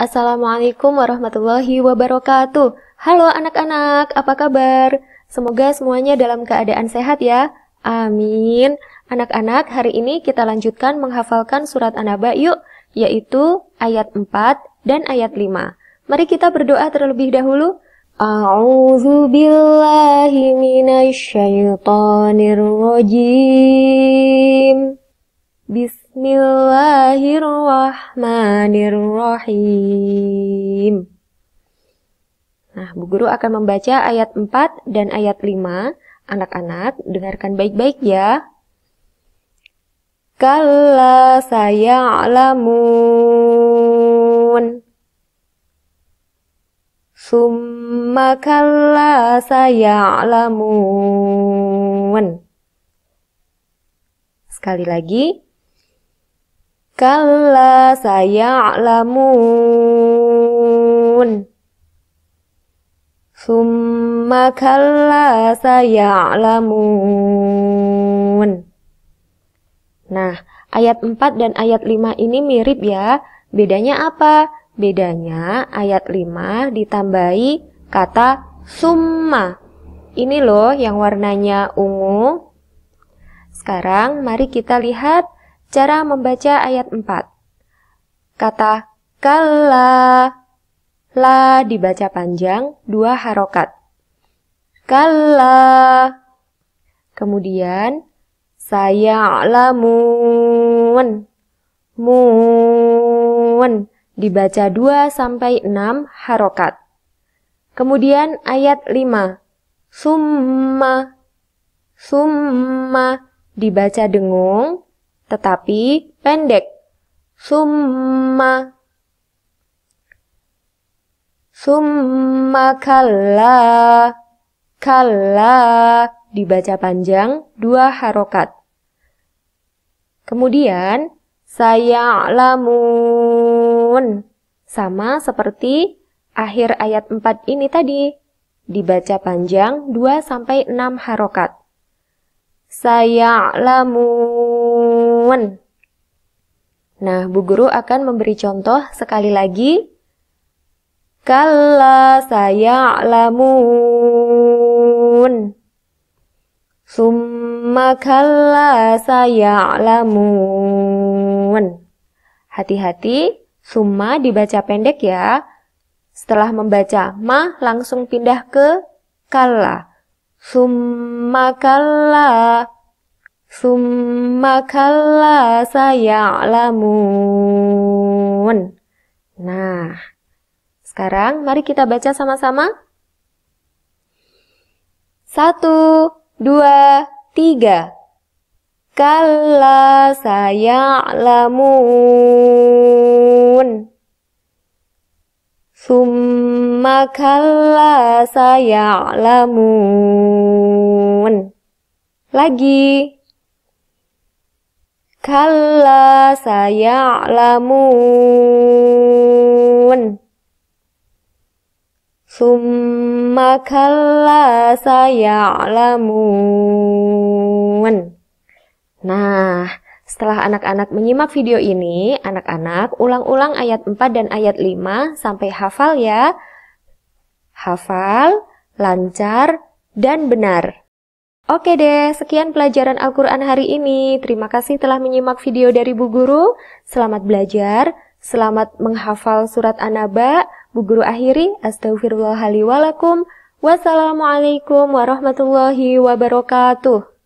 Assalamualaikum warahmatullahi wabarakatuh. Halo anak-anak, apa kabar? Semoga semuanya dalam keadaan sehat ya. Amin. Anak-anak, hari ini kita lanjutkan menghafalkan surat An-Naba yuk, yaitu ayat 4 dan ayat 5. Mari kita berdoa terlebih dahulu. A'udzu billahi minasy rajim. Bismillahirrahmanirrahim. Bismillahirrahmanirrahim. Nah, Bu Guru akan membaca ayat 4 dan ayat 5. Anak-anak, dengarkan baik-baik ya. saya alamun, Summa saya alamun. Sekali lagi, Kalla saya'lamun Summa kalla saya'lamun Nah, ayat 4 dan ayat 5 ini mirip ya. Bedanya apa? Bedanya ayat 5 ditambahi kata summa. Ini loh yang warnanya ungu. Sekarang mari kita lihat Cara membaca ayat 4. Kata kala la dibaca panjang dua harokat. Kala. Kemudian saya lamun mun dibaca 2 sampai 6 harokat. Kemudian ayat 5. Summa summa dibaca dengung tetapi pendek. Summa Summa kala, kala dibaca panjang dua harokat. Kemudian saya lamun sama seperti akhir ayat 4 ini tadi dibaca panjang 2 sampai 6 harokat. Saya lamun. Nah, Bu Guru akan memberi contoh sekali lagi. Kala Kalla saya'lamun. Summa saya lamun. Hati-hati, summa dibaca pendek ya. Setelah membaca ma, langsung pindah ke kala. Summa kalla Summa kalla saya'lamun Nah, sekarang mari kita baca sama-sama. Satu, dua, tiga. saya lamun, Summa Thumma kalla saya'lamun. Lagi. Kalla saya'lamun. Summa kalla saya'lamun. Nah, setelah anak-anak menyimak video ini, anak-anak ulang-ulang ayat 4 dan ayat 5 sampai hafal ya hafal, lancar, dan benar. Oke deh, sekian pelajaran Al-Quran hari ini. Terima kasih telah menyimak video dari Bu Guru. Selamat belajar, selamat menghafal surat An-Naba. Bu Guru akhiri, astagfirullahaladzim. Wassalamualaikum warahmatullahi wabarakatuh.